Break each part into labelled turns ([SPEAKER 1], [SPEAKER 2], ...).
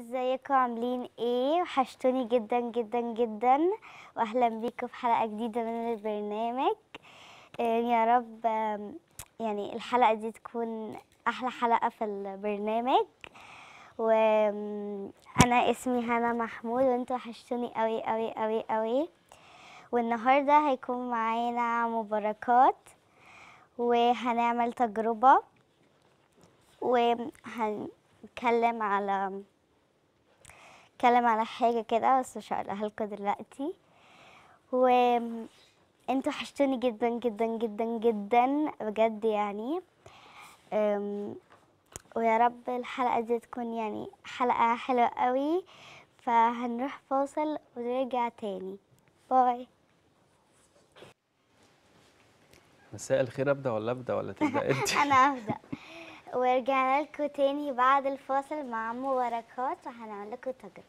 [SPEAKER 1] ازيكم عاملين ايه وحشتوني جدا جدا جدا واهلا بيكم في حلقه جديده من البرنامج آه، يا رب يعني الحلقه دي تكون احلى حلقه في البرنامج وانا اسمي هنا محمود وانتوا وحشتوني قوي قوي قوي قوي والنهارده هيكون معانا مباركات وهنعمل تجربه وهن نتكلم على اتكلم على حاجة كده بس مش هقولها لكم دلوقتي و انتوا وحشتوني جدا جدا جدا جدا بجد يعني ويا رب الحلقة دي تكون يعني حلقة حلوة قوي فهنروح فاصل ونرجع تاني باي
[SPEAKER 2] مساء الخير ابدا ولا ابدا ولا تبدا انت انا
[SPEAKER 1] ابدا ورجعنا لكم تاني بعد الفاصل مع عمو بركات وهنعمل لكم تجربه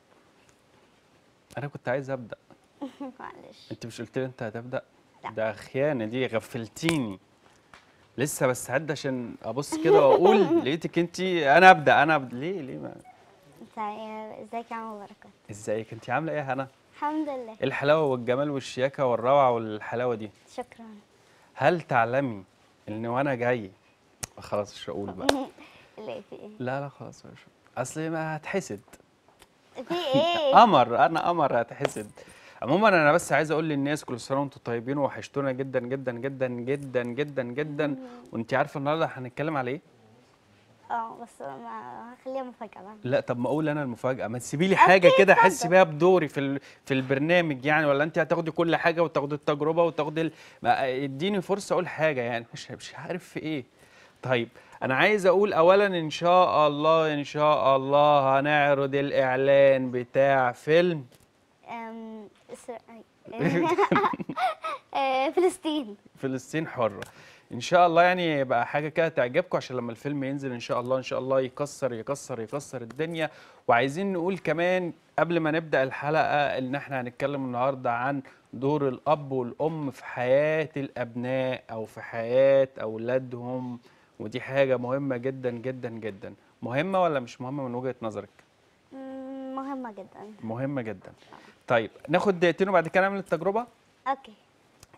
[SPEAKER 2] انا كنت عايز ابدا
[SPEAKER 1] معلش
[SPEAKER 2] انت مش قلت لي انت هتبدا لا. ده خيانه دي غفلتيني لسه بستعد عشان ابص كده واقول لقيتك انت انا ابدا انا أبدأ. ليه ليه ما
[SPEAKER 1] ازيك يا عم بركات
[SPEAKER 2] ازيك انت عامله ايه يا هنا
[SPEAKER 1] الحمد لله إيه الحلاوه
[SPEAKER 2] والجمال والشياكه والروعه والحلاوه دي شكرا هل تعلمي ان وانا جاي خلاص مش هقول بقى
[SPEAKER 1] لا في ايه
[SPEAKER 2] لا لا خلاص مش اصل ما هتحسد
[SPEAKER 1] في ايه قمر
[SPEAKER 2] انا قمر هتحسد عموما انا بس عايز اقول للناس كل سنه وانتم طيبين وحشتونا جدا جدا جدا جدا جدا جدا وانت عارفه النهارده هنتكلم على ايه؟
[SPEAKER 1] اه بس هخليها مفاجاه بقى
[SPEAKER 2] لا طب ما اقول انا المفاجاه ما تسيبي لي حاجه كده احس بيها بدوري في في البرنامج يعني ولا انت هتاخدي كل حاجه وتاخدي التجربه وتاخدي ال... اديني فرصه اقول حاجه يعني مش مش عارف في ايه طيب انا عايز اقول اولا ان شاء الله ان شاء الله هنعرض الاعلان بتاع فيلم
[SPEAKER 1] أم... آه، فلسطين
[SPEAKER 2] فلسطين حرة ان شاء الله يعني يبقى حاجه كده تعجبكم عشان لما الفيلم ينزل ان شاء الله ان شاء الله يكسر يكسر يكسر الدنيا وعايزين نقول كمان قبل ما نبدا الحلقه ان احنا هنتكلم النهارده عن دور الاب والام في حياه الابناء او في حياه اولادهم ودي حاجه مهمه جدا جدا جدا مهمه ولا مش مهمه من وجهه نظرك
[SPEAKER 1] مهمه جدا
[SPEAKER 2] مهمه جدا طيب ناخد دقيقتين وبعد كده نعمل التجربه اوكي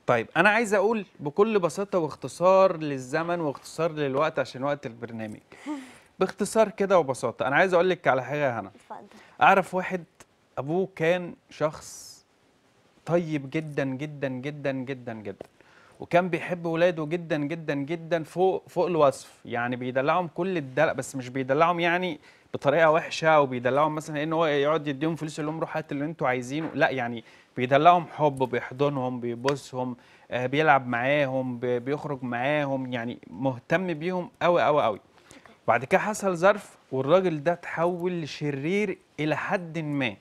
[SPEAKER 2] طيب انا عايز اقول بكل بساطه واختصار للزمن واختصار للوقت عشان وقت البرنامج باختصار كده وبساطه انا عايز اقول لك على حاجه يا هنا اتفضل اعرف واحد ابوه كان شخص طيب جدا جدا جدا جدا جدا وكان بيحب ولاده جدا جدا جدا فوق فوق الوصف يعني بيدلعهم كل الدلع بس مش بيدلعهم يعني بطريقه وحشه وبيدلعهم مثلا ان هو يقعد يديهم فلوس يقول لهم روح هات اللي انتوا عايزينه لا يعني بيدلعهم حب بيحضنهم بيبوسهم آه، بيلعب معاهم بيخرج معاهم يعني مهتم بيهم قوي قوي قوي بعد كده حصل ظرف والراجل ده تحول لشرير الى حد ما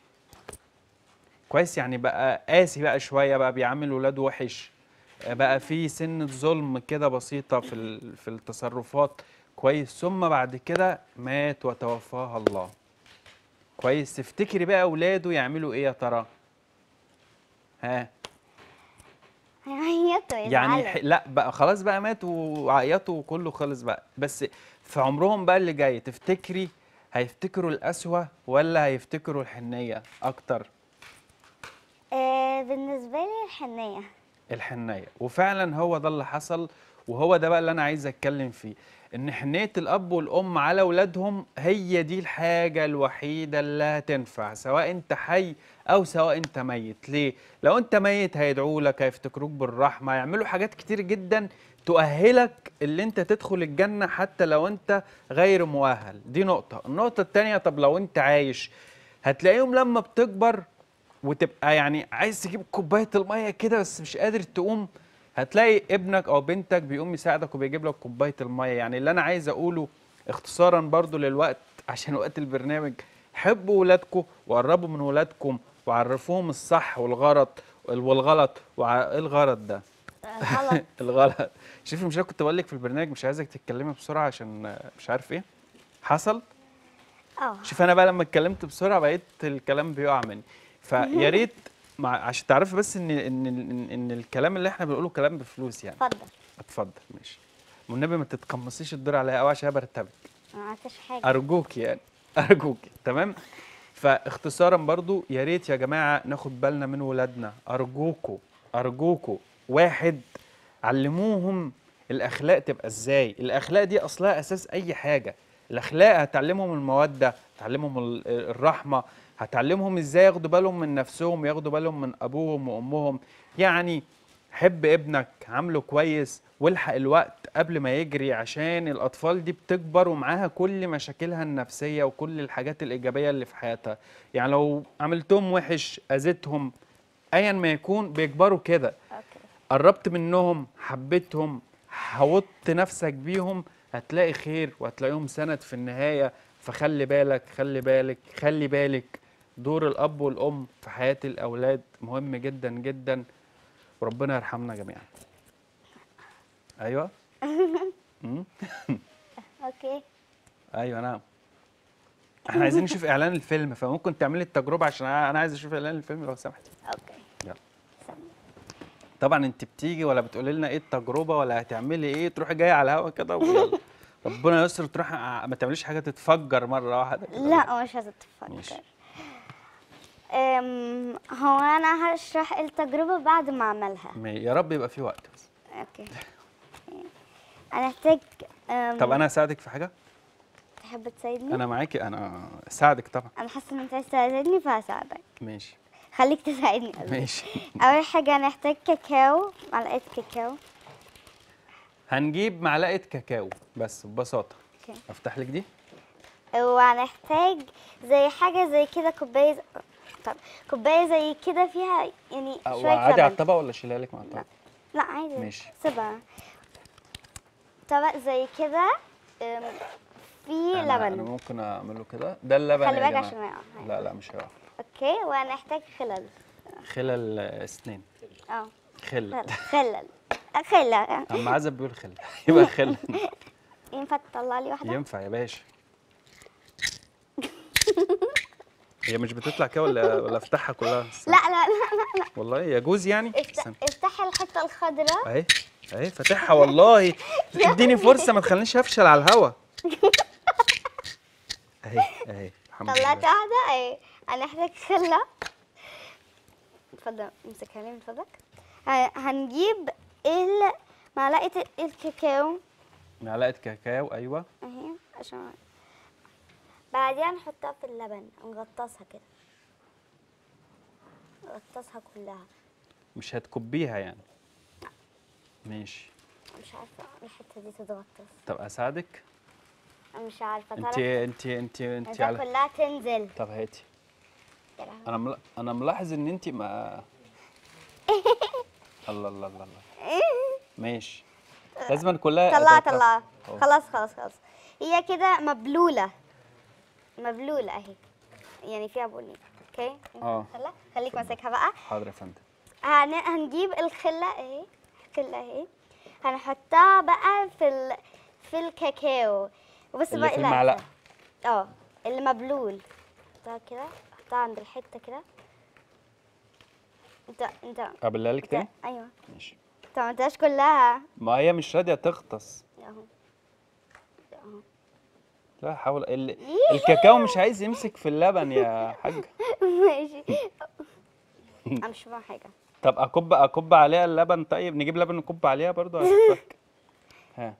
[SPEAKER 2] كويس يعني بقى قاسي بقى شويه بقى بيعامل ولاده وحش بقى في سنه ظلم كده بسيطه في في التصرفات كويس ثم بعد كده مات وتوفاها الله كويس تفتكري بقى اولاده يعملوا ايه يا ترى ها
[SPEAKER 1] هيعيطوا يعني لا
[SPEAKER 2] بقى خلاص بقى مات وعيطوا وكله خلص بقى بس في عمرهم بقى اللي جاي تفتكري هيفتكروا القسوه ولا هيفتكروا الحنيه اكتر
[SPEAKER 1] آه، بالنسبه لي الحنيه
[SPEAKER 2] الحنيه وفعلا هو ده اللي حصل وهو ده بقى اللي انا عايز اتكلم فيه ان حنيه الاب والام على اولادهم هي دي الحاجه الوحيده اللي هتنفع سواء انت حي او سواء انت ميت ليه لو انت ميت هيدعوا لك هيفتكروك بالرحمه يعملوا حاجات كتير جدا تؤهلك اللي انت تدخل الجنه حتى لو انت غير مؤهل دي نقطه النقطه الثانيه طب لو انت عايش هتلاقيهم لما بتكبر وتبقى يعني عايز تجيب كوبايه الميه كده بس مش قادر تقوم هتلاقي ابنك او بنتك بيقوم يساعدك وبيجيب لك كوبايه الميه يعني اللي انا عايز اقوله اختصارا برضو للوقت عشان وقت البرنامج حبوا ولادكم وقربوا من ولادكم وعرفوهم الصح والغلط والغلط وايه ايه الغلط ده الغلط الغلط شوفي مش كنت بقول لك في البرنامج مش عايزك تتكلمي بسرعه عشان مش عارف ايه حصل اه شوف انا بقى لما اتكلمت بسرعه بقيت الكلام بيقع مني فيا ريت عشان تعرفي بس ان ان ان الكلام اللي احنا بنقوله كلام بفلوس يعني اتفضل اتفضل ماشي والنبي ما تتقمصيش الدور عليا قوي عشان برتبك
[SPEAKER 1] ما عملتش حاجه
[SPEAKER 2] ارجوك يعني ارجوك تمام فاختصارا برضو يا ريت يا جماعه ناخد بالنا من ولادنا ارجوكوا ارجوكوا واحد علموهم الاخلاق تبقى ازاي الاخلاق دي اصلها اساس اي حاجه الاخلاق هتعلمهم الموده تعلمهم الرحمه هتعلمهم ازاي ياخدوا بالهم من نفسهم وياخدوا بالهم من ابوهم وامهم يعني حب ابنك عامله كويس والحق الوقت قبل ما يجري عشان الاطفال دي بتكبر ومعاها كل مشاكلها النفسيه وكل الحاجات الايجابيه اللي في حياتها يعني لو عملتهم وحش اذيتهم ايا ما يكون بيكبروا كده قربت منهم حبيتهم حوطت نفسك بيهم هتلاقي خير وهتلاقيهم سند في النهايه فخلي بالك خلي بالك خلي بالك دور الاب والام في حياه الاولاد مهم جدا جدا وربنا يرحمنا جميعا ايوه اوكي ايوه نعم احنا عايزين نشوف اعلان الفيلم فممكن تعملي التجربه عشان انا عايز اشوف اعلان الفيلم لو سمحتي اوكي يلا طبعا انت بتيجي ولا بتقولي لنا ايه التجربه ولا هتعملي ايه تروحي جايه على الهوا كده ويلا ربنا يستر تروحي ما تعمليش حاجه تتفجر مره واحده لا مش هتتفجر
[SPEAKER 1] هو انا هشرح التجربه بعد ما اعملها
[SPEAKER 2] يا رب يبقى في وقت
[SPEAKER 1] اوكي انا احتاج طب انا
[SPEAKER 2] اساعدك في حاجه
[SPEAKER 1] تحب تساعدني انا
[SPEAKER 2] معاكي انا اساعدك طبعا
[SPEAKER 1] انا حاسه ان انت عايز تساعدني فهساعدك ماشي خليك تساعدني قبل. ماشي اول حاجه انا احتاج كاكاو معلقه كاكاو
[SPEAKER 2] هنجيب معلقه كاكاو بس ببساطه اوكي افتح لك دي
[SPEAKER 1] وهنحتاج زي حاجه زي كده كوبايه طب كوبايه زي كده فيها يعني أه، شويه عادي على
[SPEAKER 2] الطبق ولا اشيلها لك مع الطبق
[SPEAKER 1] لا, لا عادي ماشي سيبها طبق زي كده فيه أنا لبن انا
[SPEAKER 2] ممكن اعمله كده ده اللبن خلي بالك عشان لا لا مش هيقع
[SPEAKER 1] اوكي وهنحتاج خلل
[SPEAKER 2] خلل اسنان آه،, اه خلل
[SPEAKER 1] خلل خلل اما عزب
[SPEAKER 2] بيقول خلل يبقى خلل
[SPEAKER 1] ينفع تطلع لي واحده
[SPEAKER 2] ينفع يا باشا هي مش بتطلع كده ولا ولا افتحها كلها؟ لا
[SPEAKER 1] لا لا لا
[SPEAKER 2] والله يجوز يعني؟
[SPEAKER 1] افتح الحته الخضراء
[SPEAKER 2] اهي اهي فاتحها والله اديني فرصه ما تخلينيش افشل على الهوا اهي اهي الحمد لله طلعت
[SPEAKER 1] واحده اهي احتاج خله اتفضل امسكها لي من فضلك هنجيب معلقه الكاكاو
[SPEAKER 2] معلقه كاكاو ايوه اهي عشان
[SPEAKER 1] بعديها نحطها في اللبن نغطسها كده نغطسها كلها
[SPEAKER 2] مش هتكبيها يعني لا. ماشي مش عارفه
[SPEAKER 1] الحته دي تتغطس
[SPEAKER 2] طب اساعدك
[SPEAKER 1] مش عارفه انت انت
[SPEAKER 2] انت انت على كلها
[SPEAKER 1] تنزل طب هاتي انا
[SPEAKER 2] مل... انا ملاحظ ان انت ما الله الله الله الله ماشي لازم كلها طلعها طلعها خلاص
[SPEAKER 1] خلاص خلاص هي كده مبلوله مبلوله اهي يعني فيها بني اوكي اه هلا خليك ماسكها بقى
[SPEAKER 2] حاضر يا فندم
[SPEAKER 1] هنجيب الخله اهي الخله اهي هنحطها بقى في ال... في الكاكاو بقى اللي في المعلقه اه اللي مبلول حطها كده حطها عند الحته كده انت انت
[SPEAKER 2] قبلها لك تاني؟ ايوه ماشي
[SPEAKER 1] انت ما كلها
[SPEAKER 2] ما هي مش راضيه تغطس
[SPEAKER 1] اهو اهو
[SPEAKER 2] لا حاول ال... الكاكاو مش عايز يمسك في اللبن يا حاجه
[SPEAKER 1] ماشي انا مش فاهم حاجه
[SPEAKER 2] طب اكب اكب عليها اللبن طيب نجيب لبن نكب عليها برضو ها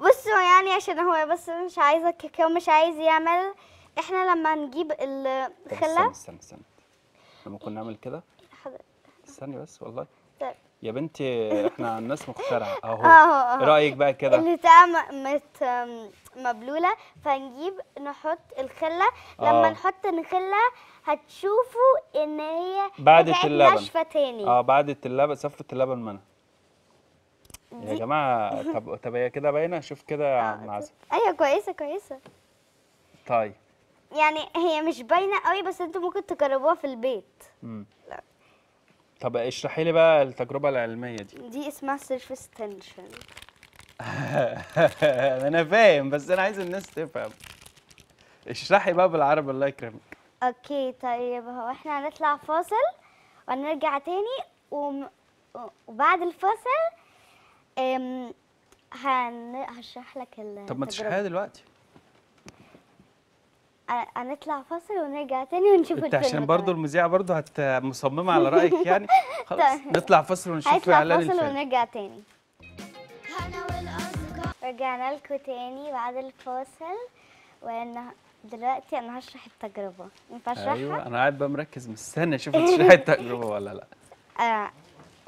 [SPEAKER 1] بصوا يعني عشان هو بس مش عايز الكاكاو مش عايز يعمل احنا لما نجيب الخله استنى استنى
[SPEAKER 2] استنى لما كنا نعمل كده استني بس والله يا بنتي احنا الناس مخترعه اهو رايك بقى كده
[SPEAKER 1] البتاعه مت مبلوله فنجيب نحط الخله لما آه. نحط الخله هتشوفوا ان هي بعدت اللبن ناشفه تاني اه
[SPEAKER 2] بعدت اللبن صفت اللبن منها يا جماعه طب طب هي كده باينه شوف كده يا آه، عم
[SPEAKER 1] ايوه كويسه كويسه طيب يعني هي مش باينه قوي بس انتوا ممكن تجربوها في البيت
[SPEAKER 2] امم طب اشرحي لي بقى التجربه العلميه دي
[SPEAKER 1] دي اسمها سيرفيس تنشن
[SPEAKER 2] انا فاهم بس انا عايز الناس تفهم اشرحي بقى بالعربي الله يكرمك
[SPEAKER 1] اوكي طيب هو احنا هنطلع فاصل ونرجع تاني وم... وبعد الفاصل أم... هن... هشرح لك التجربة. طب ما تشرحيها دلوقتي هنطلع فاصل ونرجع تاني ونشوف الفيلم عشان برضو
[SPEAKER 2] المذيعه برضو هت مصممه على رايك يعني
[SPEAKER 1] خلاص طيب. نطلع فاصل ونشوف اعلان الفيلم هنطلع فاصل ونرجع تاني رجعنا لكم تاني بعد الفاصل وان دلوقتي انا هشرح التجربه ينفع اشرحها ايوه
[SPEAKER 2] انا قاعد بقى مركز مستني اشوف تشرح التجربه ولا لا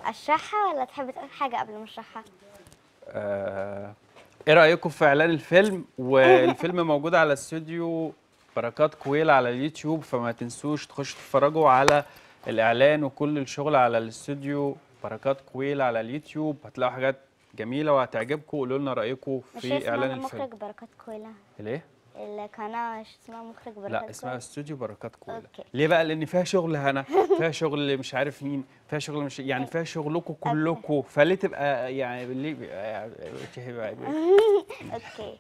[SPEAKER 1] اشرحها ولا تحب تقول حاجه قبل ما اشرحها
[SPEAKER 2] آه ايه رايكم في اعلان الفيلم والفيلم موجود على استوديو بركات كويل على اليوتيوب فما تنسوش تخشوا تتفرجوا على الاعلان وكل الشغل على الاستوديو بركات كويل على اليوتيوب هتلاقوا حاجات جميله وهتعجبكم قولوا لنا رايكم في اعلان الفيلم مخرج
[SPEAKER 1] بركات كويلة ليه القناه اسمها مخرج
[SPEAKER 2] بركات لا اسمها استوديو بركات كويلة أوكي. ليه بقى لان فيها شغل هنا فيها شغل مش عارف مين فيها شغل مش يعني فيها شغلكم كلكم فليه تبقى يعني ليه يعني اوكي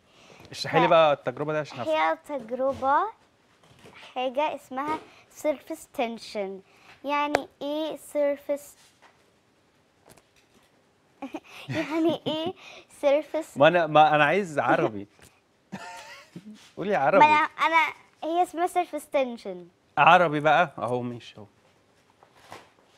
[SPEAKER 2] اشرحي لي بقى التجربه دي عشان هي
[SPEAKER 1] تجربه حاجه اسمها سيرفيس تنشن يعني ايه سيرفيس يعني ايه سيرفيس ما
[SPEAKER 2] انا ما انا عايز عربي قولي عربي ما
[SPEAKER 1] انا هي اسمها سيرفيس تنشن
[SPEAKER 2] عربي بقى اهو ماشي اهو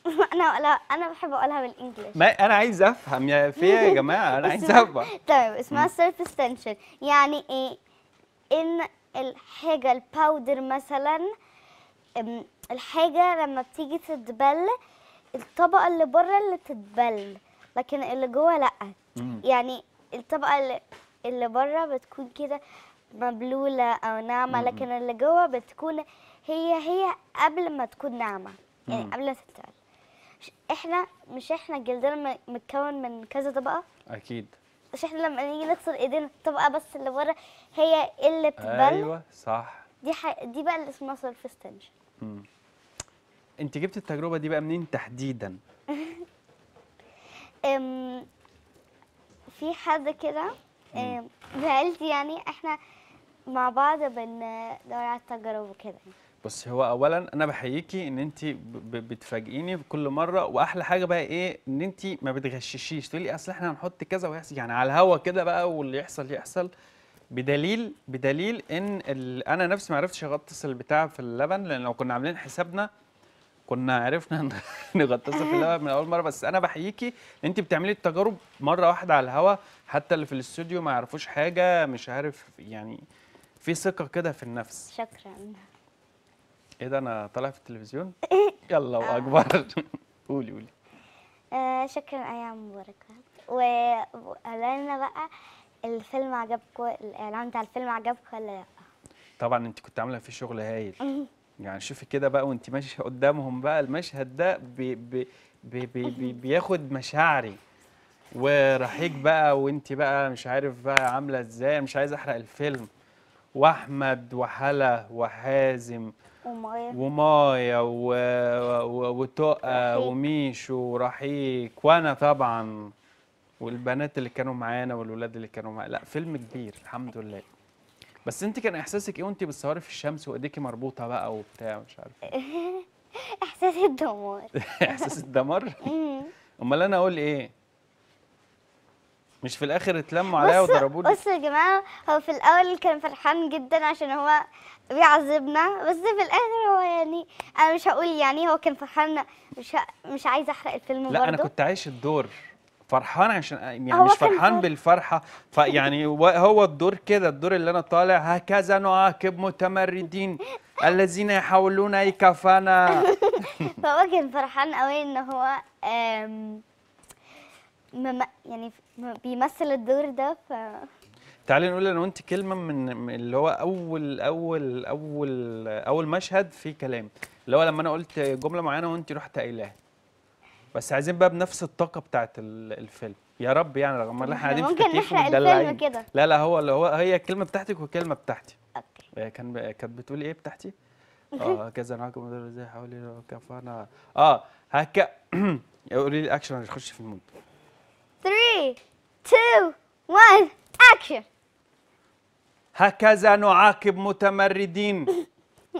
[SPEAKER 1] انا لا انا بحب اقولها بالانجلش ما
[SPEAKER 2] انا عايز افهم يا في يا جماعه انا عايز افهم
[SPEAKER 1] طيب اسمها سيرفيس تنشن يعني ايه ان الحاجه الباودر مثلا الحاجه لما بتيجي تتبل الطبقه اللي بره اللي تتبل لكن اللي جوه لا يعني الطبقه اللي, اللي بره بتكون كده مبلوله او ناعمه لكن اللي جوه بتكون هي هي قبل ما تكون ناعمه يعني قبل ما تتبل احنا مش احنا جلدنا متكون من كذا طبقه اكيد مش احنا لما نيجي نغسل ايدينا الطبقه بس اللي ورا هي اللي بتتبل ايوه صح دي ح... دي بقى اللي اسمها سيرفيس تنشن
[SPEAKER 2] انت جبت التجربه دي بقى منين تحديدا
[SPEAKER 1] امم في حد كده أم... بعيلتي يعني احنا مع بعض بندور على التجارب وكده
[SPEAKER 2] بس هو اولا انا بحييكي ان انت بتفاجئيني كل مره واحلى حاجه بقى ايه ان انت ما بتغششيش تقولي اصل احنا هنحط كذا ويحصل يعني على الهوا كده بقى واللي يحصل يحصل بدليل بدليل ان انا نفسي ما عرفتش اغطس البتاع في اللبن لان لو كنا عاملين حسابنا كنا عرفنا نغطسها في اللبن من اول مره بس انا بحييكي انت بتعملي التجارب مره واحده على الهوا حتى اللي في الاستوديو ما يعرفوش حاجه مش عارف يعني في ثقه كده في النفس شكرا ايه ده انا طالع في التلفزيون يلا واكبر آه. قولي قولي
[SPEAKER 1] آه، شكرا ايام مباركه ولنا بقى الفيلم عجبكم الاعلان بتاع الفيلم عجبكم ولا لا
[SPEAKER 2] طبعا انت كنت عامله فيه شغل هايل يعني شوفي كده بقى وانت ماشيه قدامهم بقى المشهد ده بي بي بي بي بي بياخد مشاعري ورحيق بقى وانت بقى مش عارف بقى عامله ازاي مش عايز احرق الفيلم واحمد وحلا وحازم ومايا ومايا و... وتقى وميشو ورحيك وانا طبعا والبنات اللي كانوا معانا والولاد اللي كانوا معانا لا فيلم كبير الحمد لله بس انت كان احساسك ايه وانت بتصوري في الشمس وايديكي مربوطه بقى وبتاع مش عارفه
[SPEAKER 1] احساس الدمار
[SPEAKER 2] احساس الدمار امال انا اقول ايه مش في الاخر اتلموا عليا وضربوني بصوا
[SPEAKER 1] يا جماعه هو في الاول كان فرحان جدا عشان هو بيعذبنا بس في الاخر هو يعني انا مش هقول يعني هو كان فرحان مش مش عايز احرق الفيلم لا برضو. انا كنت
[SPEAKER 2] عايش الدور فرحان عشان يعني مش فرحان بالفرحه فيعني هو الدور كده الدور اللي انا طالع هكذا نعاقب متمردين الذين يحاولون اي كفانا
[SPEAKER 1] فهو كان فرحان قوي ان هو مم... يعني بيمثل الدور ده ف
[SPEAKER 2] تعالي نقول انا وانت كلمه من اللي هو اول اول اول اول مشهد في كلام اللي هو لما انا قلت جمله معينه وانت رحت قايلاها بس عايزين بقى بنفس الطاقه بتاعت الفيلم يا رب يعني رغم ان احنا قاعدين في نحرق الفيلم كده لا لا هو اللي هو هي الكلمه بتاعتك والكلمه بتاعتي اوكي آه، كان كانت بتقولي ايه بتاعتي؟ اه كذا انا هكذا ازاي حوالي آه، كفانا اه هكا قولي لي اكشن هنخش في المود
[SPEAKER 1] three, two, one, action.
[SPEAKER 2] هكذا نعاقب متمردين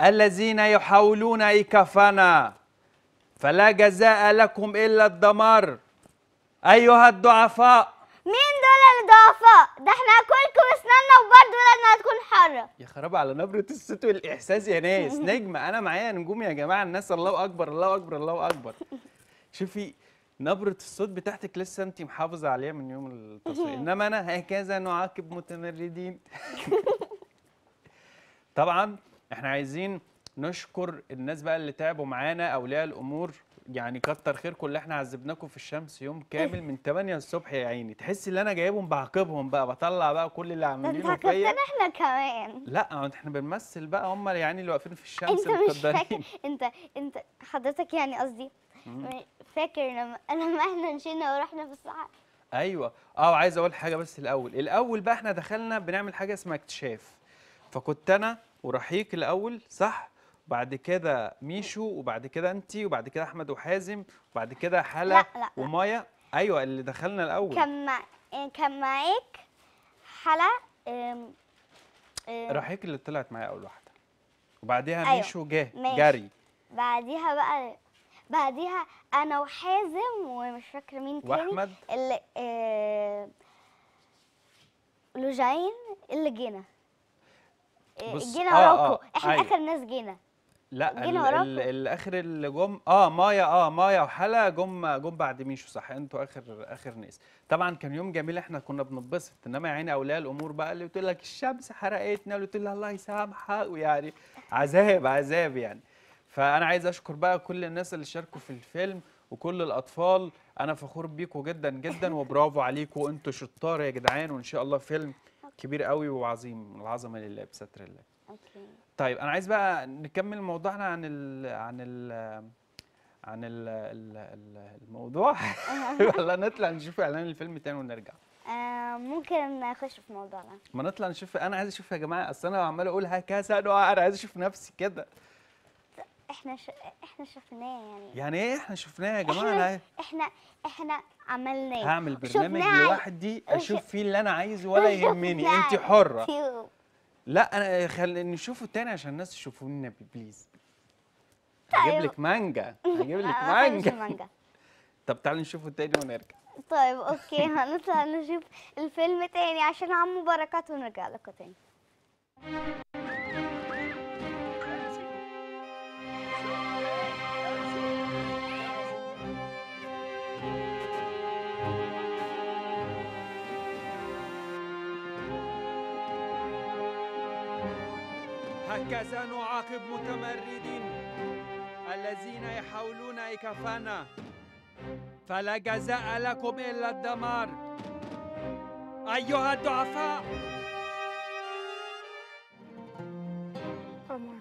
[SPEAKER 2] الذين يحاولون إيقافنا فلا جزاء لكم إلا الدمار أيها الضعفاء مين دول
[SPEAKER 1] الضعفاء؟ ده احنا كلكم اسناننا وبرضه لازم تكون حرة
[SPEAKER 2] يا خراب على نبرة الصوت والإحساس يا ناس نجمة أنا معايا نجوم يا جماعة الناس الله أكبر الله أكبر الله أكبر شوفي نبره الصوت بتاعتك لسه انت محافظه عليها من يوم التصوير انما انا هكذا نعاقب متمردين طبعا احنا عايزين نشكر الناس بقى اللي تعبوا معانا اولياء الامور يعني كتر خيركم اللي احنا عذبناكم في الشمس يوم كامل من 8 الصبح يا عيني تحسي ان انا جايبهم بعاقبهم بقى بطلع بقى كل اللي عاملينه فيا
[SPEAKER 1] احنا كمان
[SPEAKER 2] لا احنا بنمثل بقى هم يعني اللي واقفين في الشمس انت مش فاكر
[SPEAKER 1] انت انت حضرتك يعني قصدي فاكر لما لما احنا مشينا ورحنا في الصحراء
[SPEAKER 2] ايوه اه عايز اقول حاجه بس الاول الاول بقى احنا دخلنا بنعمل حاجه اسمها اكتشاف فكنت انا ورحيق الاول صح بعد كده ميشو وبعد كده انت وبعد كده احمد وحازم وبعد كده حلا ومايا ايوه اللي دخلنا الاول كان
[SPEAKER 1] مع... إيه، كان معاك حلا ام... ام... رحيق
[SPEAKER 2] اللي طلعت معايا اول واحده وبعديها أيوة. ميشو جه ماشي. جري
[SPEAKER 1] بعديها بقى بعديها انا وحازم ومش فاكره مين تاني واحمد اللي آه لوجعين اللي جينا آه، جينا آه وراكم آه احنا آه اخر ناس جينا
[SPEAKER 2] لا جينا وراكم الاخر اللي جم اه مايا اه مايا وحلا جم جم بعد ميشو صح انتوا اخر اخر ناس طبعا كان يوم جميل احنا كنا بنتبسط انما يا عيني اولياء الامور بقى اللي قلت لك الشمس حرقتنا اللي قلت لها الله يسامحك ويعني عذاب عذاب يعني فانا عايز اشكر بقى كل الناس اللي شاركوا في الفيلم وكل الاطفال انا فخور بيكم جدا جدا وبرافو عليكم انتوا شطار يا جدعان وان شاء الله فيلم كبير قوي وعظيم العظمه لله بستر الله أوكي. طيب انا عايز بقى نكمل موضوعنا عن الـ عن الـ عن الـ الـ الموضوع ولا نطلع نشوف اعلان الفيلم تاني ونرجع
[SPEAKER 1] آه، ممكن نخش في موضوعنا
[SPEAKER 2] ما نطلع نشوف انا عايز اشوف يا جماعه اصل انا عمال اقول هكذا انا عايز اشوف نفسي كده
[SPEAKER 1] احنا احنا شفناه يعني
[SPEAKER 2] يعني ايه احنا شفناه يا جماعه احنا
[SPEAKER 1] احنا احنا عملناه هعمل برنامج لوحدي
[SPEAKER 2] اشوف فيه اللي انا عايزه ولا يهمني انت حره لا انا خلينا نشوفه تاني عشان الناس تشوفونا بليز طيب. هجيب لك مانجا هجيب لك مانجا طب تعالي نشوفه تاني ونرجع
[SPEAKER 1] طيب اوكي هنطلع نشوف الفيلم تاني عشان عمو بركات ونرجع لكم تاني
[SPEAKER 2] هكذا سنعاقب متمردين الذين يحاولون إكفانا فلا جزاء لكم إلا الدمار أيها الضعفاء
[SPEAKER 1] قمر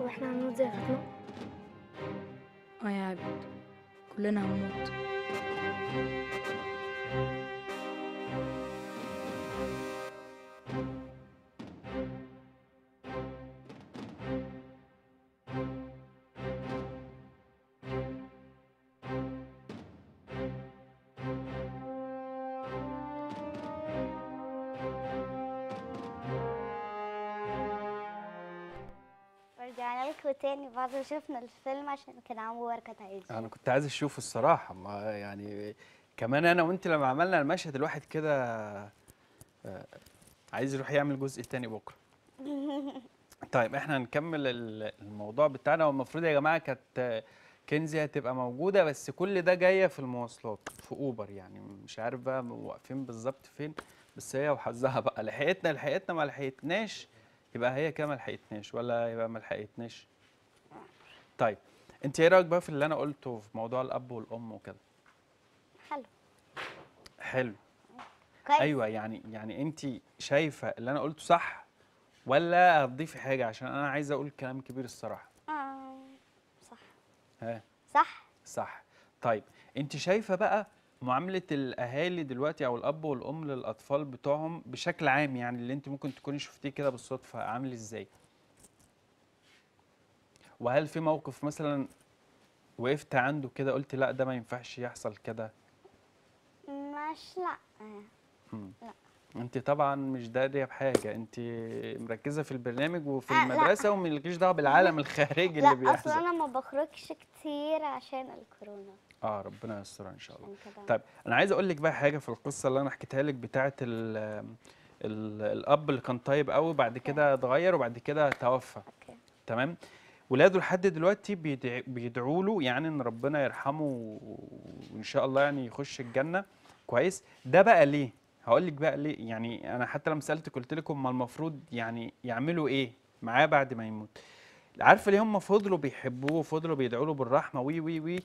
[SPEAKER 1] واحنا هنموت زي غيرنا اه يا عبد كلنا هنموت تاني بعد ما شفنا الفيلم عشان كان عمو بركات عايزه
[SPEAKER 2] انا كنت عايز اشوفه الصراحه ما يعني كمان انا وانت لما عملنا المشهد الواحد كده آه، عايز يروح يعمل جزء تاني بكره طيب احنا هنكمل الموضوع بتاعنا والمفروض يا جماعه كانت كنزي هتبقى موجوده بس كل ده جايه في المواصلات في اوبر يعني مش عارف بقى واقفين بالظبط فين بس هي وحظها بقى لحقتنا لحقتنا ما لحقتناش يبقى هي كده ما لحقتناش ولا يبقى ما لحقتناش طيب انت ايه رايك بقى في اللي انا قلته في موضوع الاب والام وكده حلو حلو كويس ايوه يعني يعني انت شايفه اللي انا قلته صح ولا هتضيفي حاجه عشان انا عايزه اقول كلام كبير الصراحه
[SPEAKER 1] آه صح ها صح
[SPEAKER 2] صح طيب انت شايفه بقى معامله الاهالي دلوقتي او الاب والام للاطفال بتوعهم بشكل عام يعني اللي انت ممكن تكوني شفتيه كده بالصدفه عامل ازاي وهل في موقف مثلا وقفت عنده كده قلت لا ده ما ينفعش يحصل كده
[SPEAKER 1] مش لا
[SPEAKER 2] لا انت طبعا مش داريه بحاجه انت مركزه في البرنامج وفي آه المدرسه لكيش دعوه بالعالم الخارجي اللي بيحصل لا اصل
[SPEAKER 1] انا ما بخرجش كتير عشان الكورونا
[SPEAKER 2] اه ربنا يستر ان شاء الله طيب انا عايز اقول لك بقى حاجه في القصه اللي انا حكيتها لك بتاعه ال الاب اللي كان طيب قوي بعد كده اتغير وبعد كده توفى أوكي. تمام ولاده لحد دلوقتي بيدعوا له يعني ان ربنا يرحمه وان شاء الله يعني يخش الجنه كويس ده بقى ليه هقول لك بقى ليه يعني انا حتى لما سالت قلت لكم ما المفروض يعني يعملوا ايه معاه بعد ما يموت عارفه ليه هم فضلوا بيحبوه وفضلوا بيدعوا له بالرحمه وي وي وي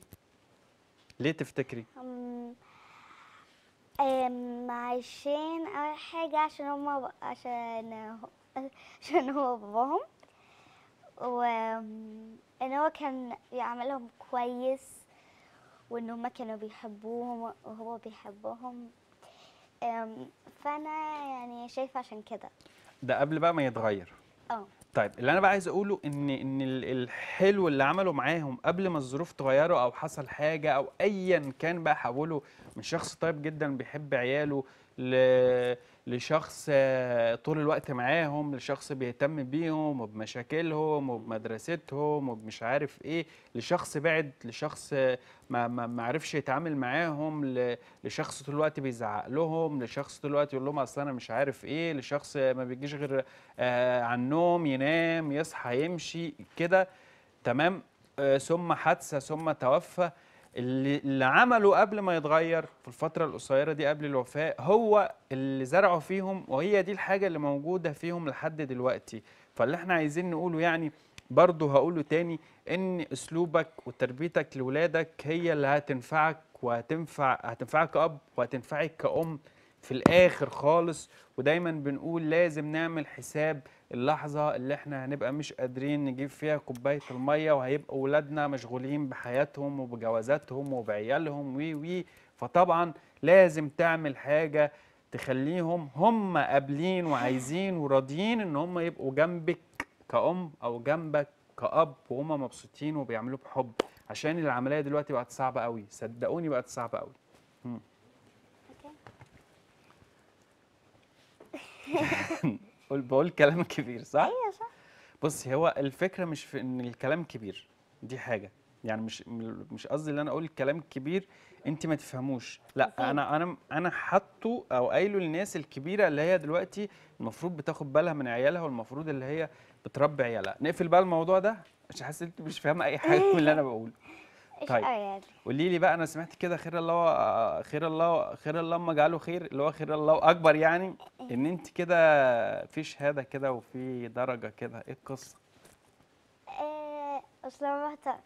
[SPEAKER 2] ليه تفتكري
[SPEAKER 1] امم عشان اول حاجه عشان هم عشان عشان هو باباهم وان هو كان يعملهم كويس وان هما كانوا بيحبوهم وهو بيحبهم فانا يعني شايفه عشان كده
[SPEAKER 2] ده قبل بقى ما يتغير اه طيب اللي انا بقى عايز اقوله ان ان الحلو اللي عمله معاهم قبل ما الظروف تغيره او حصل حاجه او ايا كان بقى حوله من شخص طيب جدا بيحب عياله ل لشخص آه، طول الوقت معاهم لشخص بيهتم بيهم وبمشاكلهم وبمدرستهم ومش عارف ايه لشخص بعد لشخص آه، ما ما ما عرفش يتعامل معاهم لشخص طول الوقت بيزعق لهم لشخص طول الوقت يقول لهم اصل انا مش عارف ايه لشخص ما بيجيش غير آه عن النوم ينام يصحى يمشي كده تمام آه ثم حادثه ثم توفى اللي, اللي عمله قبل ما يتغير في الفترة القصيرة دي قبل الوفاة هو اللي زرعوا فيهم وهي دي الحاجة اللي موجودة فيهم لحد دلوقتي فاللي احنا عايزين نقوله يعني برضه هقوله تاني ان اسلوبك وتربيتك لولادك هي اللي هتنفعك وهتنفع هتنفعك كأب وهتنفعك كأم في الآخر خالص ودايما بنقول لازم نعمل حساب اللحظه اللي احنا هنبقى مش قادرين نجيب فيها كوبايه الميه وهيبقى اولادنا مشغولين بحياتهم وبجوازاتهم وبعيالهم وي وي فطبعا لازم تعمل حاجه تخليهم هم قابلين وعايزين وراضيين ان هم يبقوا جنبك كأم او جنبك كأب وهم مبسوطين وبيعملوا بحب عشان العمليه دلوقتي بقت صعبه قوي صدقوني بقت صعبه قوي بقول بقول كلام كبير صح؟ ايوه صح بصي هو الفكره مش في ان الكلام كبير دي حاجه يعني مش مش قصدي ان انا اقول الكلام كبير انت ما تفهموش لا انا انا انا حاطه او قايله للناس الكبيره اللي هي دلوقتي المفروض بتاخد بالها من عيالها والمفروض اللي هي بتربي عيالها نقفل بقى الموضوع ده عشان حاسس انت مش فاهمه اي حاجه من اللي ايه؟ انا بقوله طيب يعني. قولي لي بقى انا سمعت كده خير الله و... خير الله و... خير الله اما جعله خير اللي هو خير الله اكبر يعني ان انت كده في شهاده كده وفي درجه كده ايه القصه؟
[SPEAKER 1] ايه اصل انا رحت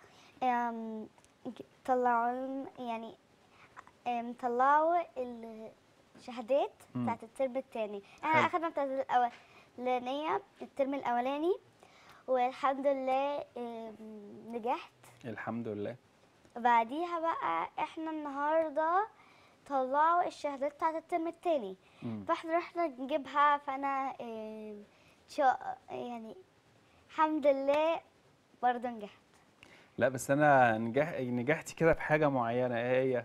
[SPEAKER 1] طلعوا يعني طلعوا الشهادات بتاعت الترم الثاني انا اخذنا بتاعت الاولانيه الترم الاولاني والحمد لله نجحت
[SPEAKER 2] الحمد لله
[SPEAKER 1] بعديها بقى احنا النهارده طلعوا الشهادات بتاعت الترم الثاني فاحنا رحنا نجيبها فانا إيه يعني الحمد لله برضه نجحت
[SPEAKER 2] لا بس انا نجح نجحتي كده في حاجه معينه ايه هي؟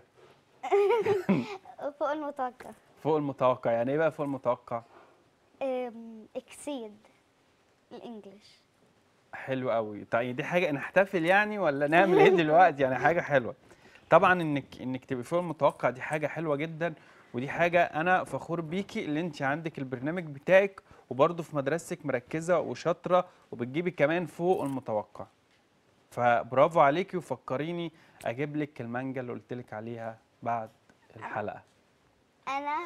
[SPEAKER 1] فوق المتوقع
[SPEAKER 2] فوق المتوقع يعني ايه بقى فوق المتوقع؟
[SPEAKER 1] اكسيد الانجليش
[SPEAKER 2] حلو قوي طيب دي حاجه نحتفل يعني ولا نعمل ايه دلوقتي يعني حاجه حلوه طبعا انك انك تبقي فوق المتوقع دي حاجه حلوه جدا ودي حاجه انا فخور بيكي اللي انت عندك البرنامج بتاعك وبرده في مدرستك مركزه وشاطره وبتجيبي كمان فوق المتوقع فبرافو عليكي وفكريني اجيب لك المانجا اللي قلت لك عليها بعد الحلقه
[SPEAKER 1] انا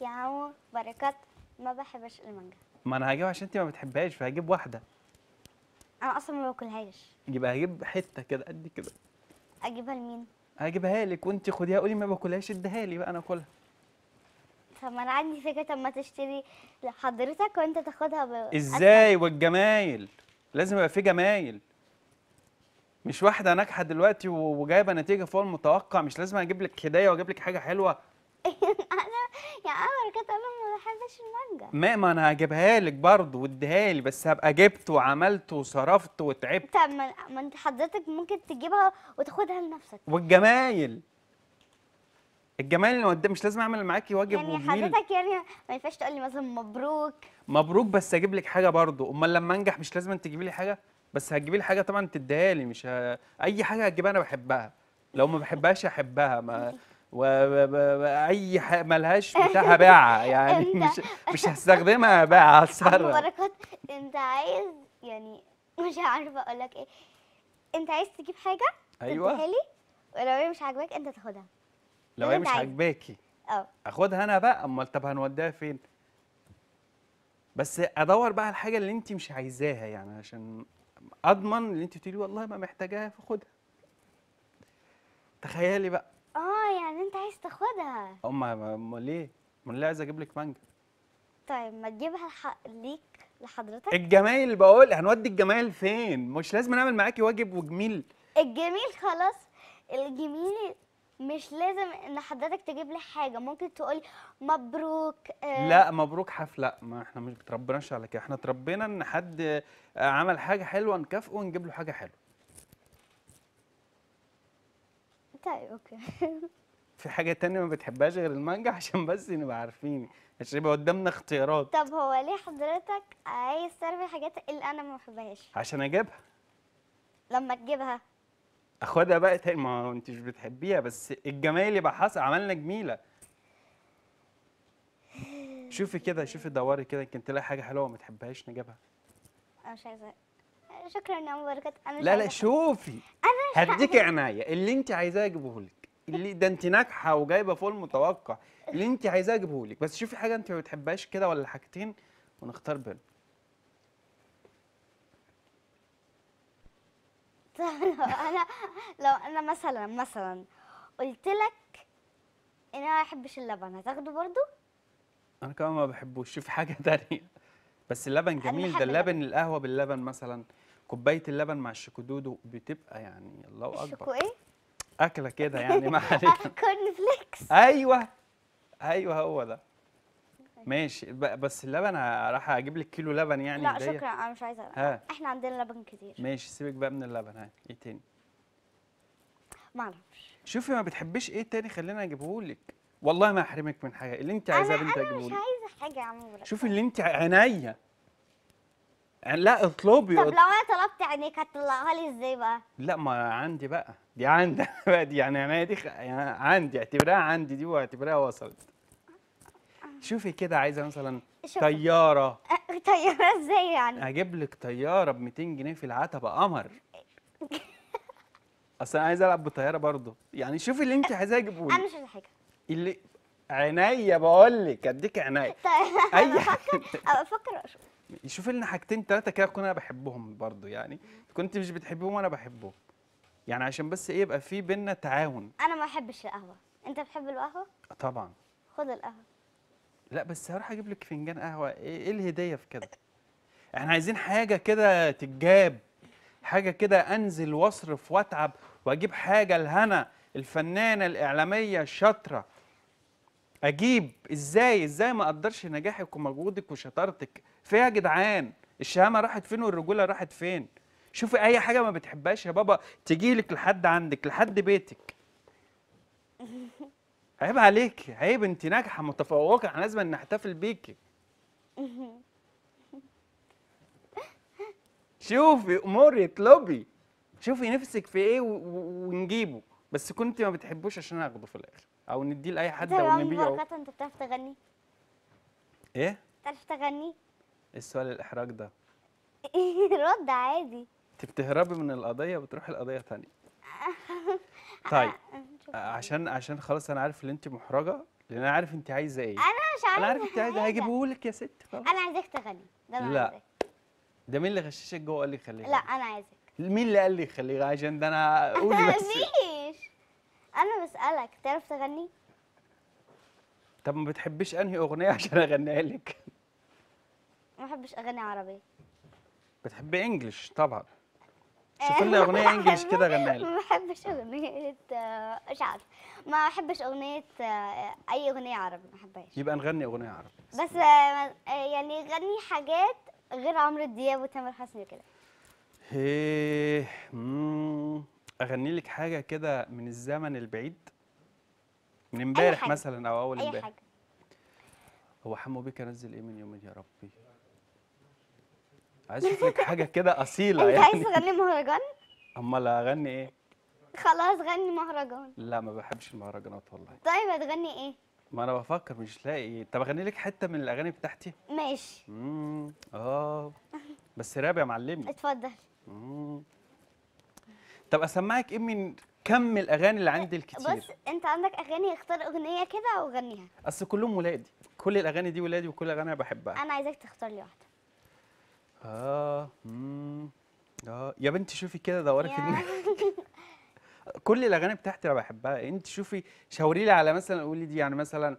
[SPEAKER 1] يا عمو بركات ما بحبش المانجا
[SPEAKER 2] ما انا هجيبها عشان انت ما بتحبهاش فهجيب واحده
[SPEAKER 1] انا اصلا ما باكلهاش
[SPEAKER 2] يبقى هجيب حته كده قد كده
[SPEAKER 1] اجيبها لمين
[SPEAKER 2] هجيبها لك وانت خديها قولي ما باكلهاش اديها لي بقى انا اكلها
[SPEAKER 1] طب ما انا عندي فكره طب ما تشتري لحضرتك وانت تاخدها ب...
[SPEAKER 2] ازاي والجمايل لازم يبقى في جمايل مش واحده ناجحه دلوقتي وجايبه نتيجه فوق المتوقع مش لازم اجيب لك هديه واجيب لك حاجه حلوه
[SPEAKER 1] اه ماركات لهم ما بحبش المانجا ما ما
[SPEAKER 2] انا هجيبها لك برضه واديها لي بس هبقى جبت وعملت وصرفت وتعبت
[SPEAKER 1] طب ما ما انت حضرتك ممكن تجيبها وتاخدها لنفسك
[SPEAKER 2] والجمايل الجمال اللي قدام مش لازم اعمل معاكي واجب يعني وزميل. حضرتك
[SPEAKER 1] يعني ما ينفعش تقول لي مثلا مبروك
[SPEAKER 2] مبروك بس اجيب لك حاجه برضه امال لما انجح مش لازم تجيبي لي حاجه بس هتجيبي لي حاجه طبعا تديها لي مش ه... اي حاجه هتجيبها انا بحبها لو ما بحبهاش احبها ما واي ملهاش بتاعها باعه يعني مش مش هستخدمها باعه هتصرف
[SPEAKER 1] بركات انت عايز يعني مش عارفه اقول لك ايه انت عايز تجيب حاجه ايوه لي ولو هي مش عاجباك انت تاخدها لو هي مش
[SPEAKER 2] عاجباكي اه اخدها انا بقى امال طب هنوديها فين بس ادور بقى على الحاجه اللي انت مش عايزاها يعني عشان اضمن ان انت تقولي والله ما محتاجاها فاخدها تخيلي بقى
[SPEAKER 1] اه يعني انت عايز تاخدها
[SPEAKER 2] امال ليه؟ ما انا ليه عايز اجيب لك مانجا
[SPEAKER 1] طيب ما تجيبها ليك لحضرتك
[SPEAKER 2] الجمايل بقول هنودي الجمايل فين؟ مش لازم نعمل معاكي واجب وجميل
[SPEAKER 1] الجميل خلاص الجميل مش لازم ان حضرتك تجيب لي حاجه ممكن تقولي مبروك آه لا
[SPEAKER 2] مبروك حفله ما احنا مش تربيناش على كده احنا تربينا ان حد عمل حاجه حلوه نكافئه ونجيب له حاجه حلوه طيب اوكي في حاجة تانية ما بتحبهاش غير المانجا عشان بس نبقى عارفين عشان يبقى قدامنا اختيارات
[SPEAKER 1] طب هو ليه حضرتك عايز تعرف الحاجات اللي انا ما بحبهاش؟
[SPEAKER 2] عشان اجيبها
[SPEAKER 1] لما تجيبها
[SPEAKER 2] اخدها بقى تاني ما انت مش بتحبيها بس الجمال يبقى حصل عملنا جميلة شوفي كده شوفي دوري كده يمكن تلاقي حاجة حلوة ما تحبهاش نجيبها
[SPEAKER 1] انا مش عايزة شكرا يا ام بركات انا لا لا
[SPEAKER 2] شوفي انا هديكي عنايه اللي انت عايزاه اجيبه لك اللي ده انت ناجحه وجايبه فوق المتوقع اللي انت عايزاه اجيبه لك بس شوفي حاجه انت ما بتحبهاش كده ولا حاجتين ونختار بين
[SPEAKER 1] طب لو انا لو انا مثلا مثلا قلت لك ان انا ما بحبش اللبن هتاخده برضو
[SPEAKER 2] انا كمان ما بحبوش شوفي حاجه تانية بس اللبن جميل ده اللبن القهوه باللبن مثلا كوبايه اللبن مع الشكودودو بتبقى يعني الله اكبر ايه اكله كده يعني ما عليك كورن فليكس ايوه ايوه هو ده ماشي بس اللبن راح اجيب لك كيلو لبن يعني لا شكرا
[SPEAKER 1] انا مش عايزه ها. احنا عندنا لبن كتير
[SPEAKER 2] ماشي سيبك بقى من اللبن ها ايه تاني
[SPEAKER 1] ما اعرفش
[SPEAKER 2] شوفي ما بتحبيش ايه تاني خلينا اجيبه لك والله ما احرمك من حاجه اللي انت عايزاه بنت اجيبه لك انا مش عايزه حاجه يا عمو شوفي اللي انت عينيا لا اطلبي طب لو انا
[SPEAKER 1] طلبت عينيك هتطلعها لي ازاي بقى؟
[SPEAKER 2] لا ما عندي بقى دي عندي بقى دي يعني عينيا دي يعني عندي اعتبرها عندي دي واعتبرها وصلت شوفي كده عايزه مثلا طياره
[SPEAKER 1] أه، طياره ازاي يعني؟
[SPEAKER 2] هجيب لك طياره ب 200 جنيه في العتبه قمر اصل انا عايز العب بالطياره برضه يعني شوفي اللي انت أه، عايزاه اجيبه انا مش عايزه حاجه اللي عينيا بقول لك اديك عينيا
[SPEAKER 1] طيب اي بفكر ابقى افكر أه، واشوف
[SPEAKER 2] يشوف لنا حاجتين ثلاثه كده اكون انا بحبهم برضو يعني كنت مش بتحبهم وانا بحبهم يعني عشان بس ايه يبقى في بينا تعاون
[SPEAKER 1] انا ما بحبش القهوه انت بتحب القهوه طبعا خد القهوه
[SPEAKER 2] لا بس هروح اجيب لك فنجان قهوه ايه, إيه الهديه في كده احنا عايزين حاجه كده تتجاب حاجه كده انزل واصرف واتعب واجيب حاجه لهنا الفنانه الاعلاميه الشاطره اجيب ازاي ازاي ما اقدرش نجاحك ومجهودك وشطارتك فيا جدعان الشهامه راحت فين والرجوله راحت فين شوفي اي حاجه ما بتحبهاش يا بابا تجيلك لحد عندك لحد بيتك عيب عليك عيب انت ناجحه متفوقه احنا لازم نحتفل بيكي شوفي اموري اطلبي شوفي نفسك في ايه ونجيبه بس كنت ما بتحبوش عشان اخده في الاخر او نديه لاي حد او نبيعه
[SPEAKER 1] انت بتعرف تغني ايه بتعرف تغني
[SPEAKER 2] ايه السؤال الاحراج ده؟
[SPEAKER 1] رد عادي
[SPEAKER 2] انت بتهربي من القضيه وبتروحي القضيه ثانيه طيب عشان عشان خلاص انا عارف ان انت محرجه لان انا عارف انت عايزه ايه انا
[SPEAKER 1] مش عارفه انا عارف انت عايزه هجيبه
[SPEAKER 2] لك يا ست خلاص انا
[SPEAKER 1] عايزاك تغني ده انا لا
[SPEAKER 2] ده مين اللي غششك جوه قال لي خليه لا انا عايزك مين اللي قال لي خليه عشان ده انا قولي بس
[SPEAKER 1] مفيش انا بسالك تعرف تغني
[SPEAKER 2] طب ما بتحبيش انهي اغنيه عشان اغنيها لك
[SPEAKER 1] ما بحبش اغاني عربي
[SPEAKER 2] بتحبي انجلش طبعا آه، شوف لنا اغنيه انجلش كده غنها لي ما
[SPEAKER 1] بحبش اغنيه آه، مش عارف ما بحبش اغنيه آه، اي اغنيه عربي ما بحبهاش
[SPEAKER 2] يبقى نغني اغنيه عربي
[SPEAKER 1] بس يعني غني حاجات غير عمرو دياب وتامر حسني كده
[SPEAKER 2] ايه اغني لك حاجه كده من الزمن البعيد من امبارح مثلا او اول امبارح هو حمو بيك انزل ايه من يومين يا ربي عايز اشوف لك حاجه كده اصيله يعني انت عايز يعني. تغني مهرجان امال اغني ايه
[SPEAKER 1] خلاص غني مهرجان
[SPEAKER 2] لا ما بحبش المهرجانات والله
[SPEAKER 1] طيب هتغني ايه
[SPEAKER 2] ما انا بفكر مش لاقي إيه. طب اغني لك حته من الاغاني بتاعتي ماشي امم اه بس راب يا معلمي اتفضل امم طب اسمعك ايه من كم الاغاني اللي عندي الكتير بص
[SPEAKER 1] انت عندك اغاني اختار اغنيه كده وغنيها
[SPEAKER 2] اصل كلهم ولادي كل الاغاني دي ولادي وكل اغاني بحبها
[SPEAKER 1] انا عايزاك تختار لي واحده
[SPEAKER 2] اه امم اه يا بنتي شوفي كده دوري في دماغك كل الاغاني بتاعتي انا بحبها انت شوفي شاوري لي على مثلا قولي دي يعني مثلا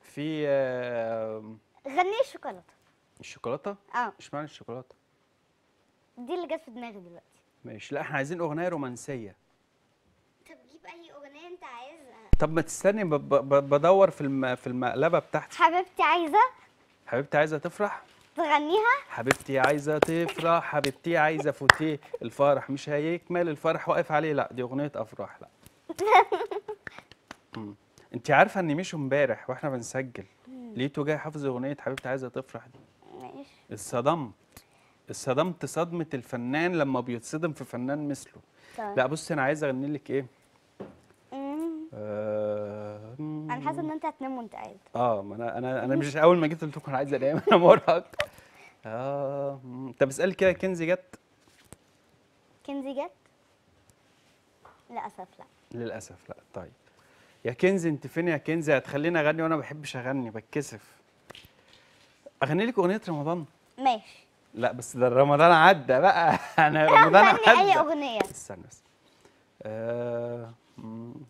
[SPEAKER 2] في آه
[SPEAKER 1] غني الشوكولاته
[SPEAKER 2] الشوكولاته اه اشمعنى الشوكولاته
[SPEAKER 1] دي اللي جت في دماغي دلوقتي
[SPEAKER 2] ماشي لا احنا عايزين اغنيه رومانسيه
[SPEAKER 1] طب جيب اي اغنيه انت
[SPEAKER 2] عايزها طب ما تستني بدور في الم... في المقلبه بتاعتي
[SPEAKER 1] حبيبتي عايزه
[SPEAKER 2] حبيبتي عايزه تفرح تغنيها حبيبتي عايزه تفرح حبيبتي عايزه فوتيه الفرح مش هيكمل الفرح واقف عليه لا دي اغنيه افراح لا انت عارفه اني مشوا امبارح واحنا بنسجل لقيته جاي حافظ اغنيه حبيبتي عايزه تفرح دي ماشي اتصدمت اتصدمت صدمه الفنان لما بيتصدم في فنان مثله طيب. لا بصي انا عايزة اغني لك ايه آه انا حاسه ان
[SPEAKER 1] انت هتنام وانت قاعد
[SPEAKER 2] اه ما انا انا انا مش اول ما جيت قلت لكم انا عايز انام انا مرهق اه طب اسال كده كنزي جت
[SPEAKER 1] كنزي جت للاسف لا
[SPEAKER 2] للاسف لا طيب يا كنزي انت فين يا كنزي هتخليني اغني وانا ما بحبش اغني بتكسف اغني لك اغنيه رمضان ماشي لا بس ده رمضان عدى بقى انا رمضان عدى اي اغنيه استنى بس آه...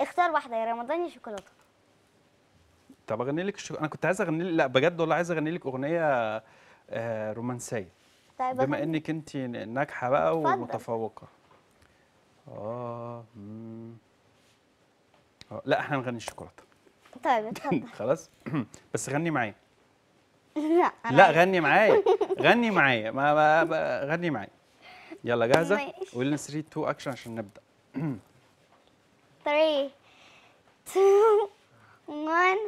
[SPEAKER 1] اختار واحده يا رمضان يا شوكولاته
[SPEAKER 2] طب اغني لك شو... انا كنت عايز اغني لك لا بجد والله عايز اغني لك اغنيه آه رومانسيه طيب بما أغني. انك انت ناجحه بقى ومتفوقه آه،, اه لا احنا نغني الشوكولاته
[SPEAKER 1] طيب اتفضل
[SPEAKER 2] خلاص بس غني معايا
[SPEAKER 1] لا لا غني
[SPEAKER 2] معايا غني معايا ما, ما غني معايا يلا جاهزه قول لنا 3 2 اكشن عشان نبدا
[SPEAKER 1] 3 2 1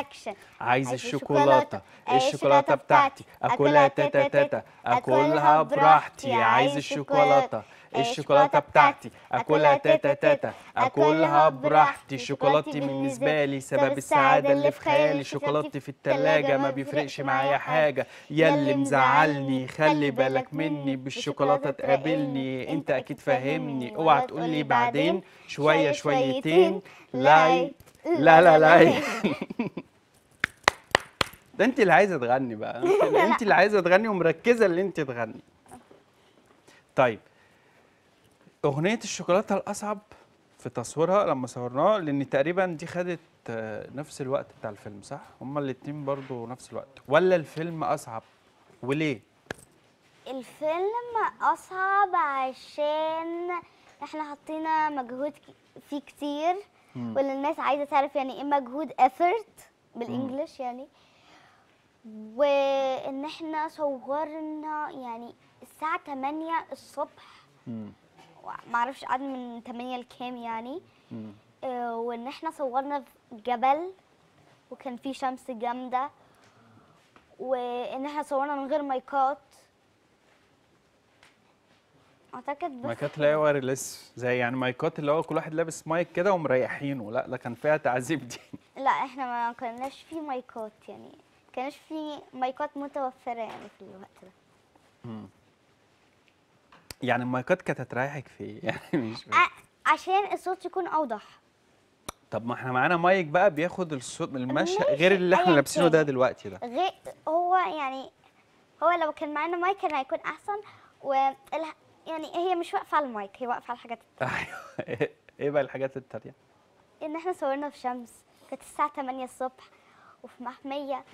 [SPEAKER 1] اكشن عايز الشوكولاته
[SPEAKER 2] الشوكولاته بتاعتي اكلها تاتا تاتا اكلها براحتي عايز الشوكولاته الشوكولاته بتاعتي اكلها تاتا تاتا اكلها براحتي شوكولاتي بالنسبه لي سبب السعاده اللي في خيالي شوكولاتي في التلاجة ما بيفرقش معايا حاجه يا اللي مزعلني خلي بالك مني بالشوكولاته تقابلني انت اكيد فاهمني اوعى تقول لي بعدين شويه شويتين لاي لا لا لاي ده انت اللي عايزه تغني بقى انت اللي عايزه تغني ومركزه اللي انت تغني طيب اغنيه الشوكولاته الاصعب في تصويرها لما صورناه لان تقريبا دي خدت آه، نفس الوقت بتاع الفيلم صح هما الاتنين برضو نفس الوقت ولا الفيلم اصعب وليه
[SPEAKER 1] الفيلم اصعب عشان احنا حطينا مجهود فيه كتير والناس عايزه تعرف يعني ايه مجهود effort بالانجلش يعني وان احنا صورنا يعني الساعه 8 الصبح معرفش قعدنا من 8 لكام يعني آه وان احنا صورنا في جبل وكان في شمس جامده وان احنا صورنا من غير مايكات اعتقد بس مايكات
[SPEAKER 2] لا يوري لسه زي يعني مايكات اللي هو كل واحد لابس مايك كده ومريحينه لا ده كان فيها تعذيب دي
[SPEAKER 1] لا احنا ما كناش في مايكات يعني كانش في مايكات متوفره يعني في الوقت ده
[SPEAKER 2] يعني المايكات كانت هتريحك في ايه يعني مش
[SPEAKER 1] عشان الصوت يكون اوضح
[SPEAKER 2] طب ما احنا معانا مايك بقى بياخد الصوت من المشهد غير اللي احنا لابسينه ده دلوقتي ده
[SPEAKER 1] غير هو يعني هو لو كان معانا مايك كان هيكون احسن و يعني هي مش واقفه على المايك هي واقفه على الحاجات
[SPEAKER 2] ايوه ايه بقى الحاجات التانيه
[SPEAKER 1] ان احنا صورنا في شمس كانت الساعه 8 الصبح وفي محميه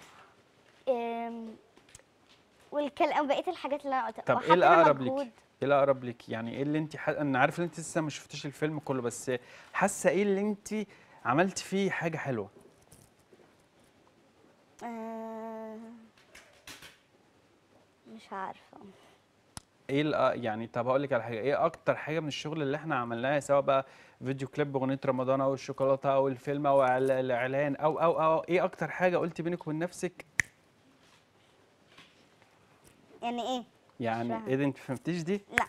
[SPEAKER 1] والكلام بقيه الحاجات اللي انا قلتها طب ايه الاقرب لك؟ ايه
[SPEAKER 2] الاقرب لك؟ يعني ايه اللي انت ح... انا عارف ان انت لسه ما شفتيش الفيلم كله بس حاسه ايه اللي انت عملتي فيه حاجه حلوه؟
[SPEAKER 1] آه، مش عارفه
[SPEAKER 2] ايه يعني طب هقول لك على حاجه ايه اكتر حاجه من الشغل اللي احنا عملناها سواء بقى فيديو كليب اغنيه رمضان او الشوكولاته او الفيلم او الاعلان او او او ايه اكتر حاجه قلتي بينك وبين نفسك يعني ايه يعني ايه ده انت فهمتيش دي لا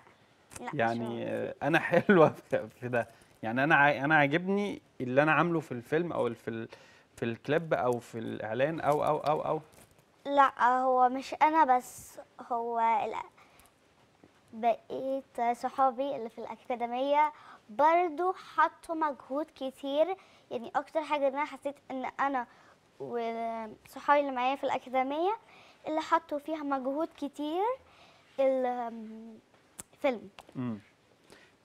[SPEAKER 2] لا يعني انا حلوه في ده يعني انا انا عاجبني اللي انا عامله في الفيلم او في ال... في الكليب او في الاعلان او او او او
[SPEAKER 1] لا هو مش انا بس هو لا. بقيت صحابي اللي في الاكاديميه برضو حطوا مجهود كتير يعني اكتر حاجه انا حسيت ان انا وصحابي اللي معايا في الاكاديميه اللي حطوا فيها مجهود كتير الفيلم
[SPEAKER 2] مم.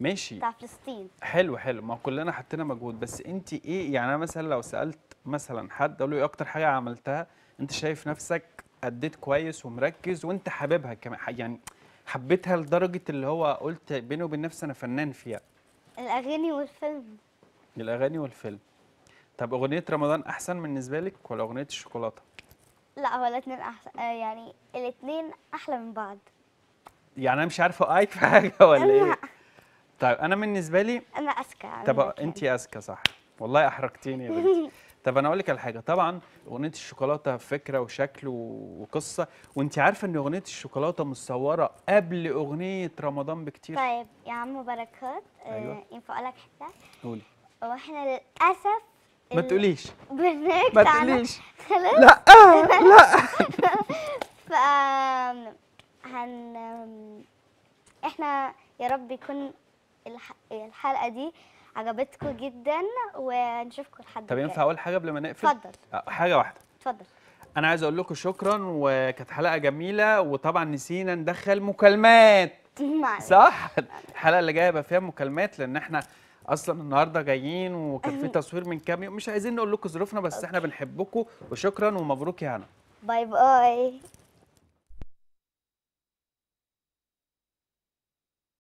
[SPEAKER 2] ماشي بتاع فلسطين حلو حلو ما كلنا حطينا مجهود بس انت ايه يعني انا مثلا لو سالت مثلا حد اقول له ايه اكتر حاجه عملتها انت شايف نفسك اديت كويس ومركز وانت حاببها كمان يعني حبيتها لدرجه اللي هو قلت بيني وبين نفسي انا فنان فيها
[SPEAKER 1] الاغاني والفيلم
[SPEAKER 2] الاغاني والفيلم طب اغنيه رمضان احسن بالنسبه لك ولا اغنيه الشوكولاته
[SPEAKER 1] لا هو الاثنين احسن آه، يعني الاثنين احلى من بعض
[SPEAKER 2] يعني انا مش عارفه اوقعك في حاجه ولا ايه طيب انا بالنسبه لي
[SPEAKER 1] انا اذكى طب انت
[SPEAKER 2] اذكى صح والله احرجتيني يا بنتي طب انا اقول لك على حاجه طبعا اغنيه الشوكولاته فكره وشكل وقصه وانت عارفه ان اغنيه الشوكولاته مصوره قبل اغنيه رمضان بكتير
[SPEAKER 1] طيب يا عم بركات آه، أيوة. ينفع اقول لك حته قولي واحنا للاسف
[SPEAKER 2] ما تقوليش بالنكت ما تقوليش خلاص لا آه، لا
[SPEAKER 1] ف هن احنا يا رب يكون الحلقه دي عجبتكم جدا ونشوفكم لحد طب ينفع اقول
[SPEAKER 2] حاجه قبل ما نقفل اتفضل آه، حاجه واحده اتفضل انا عايز اقول لكم شكرا وكانت حلقه جميله وطبعا نسينا ندخل مكالمات صح الحلقه اللي جايه يبقى فيها مكالمات لان احنا اصلا النهارده جايين وكان في تصوير من كام يوم مش عايزين نقول لكم ظروفنا بس أوكي. احنا بنحبكم وشكرا ومبروك يا هنا
[SPEAKER 1] باي باي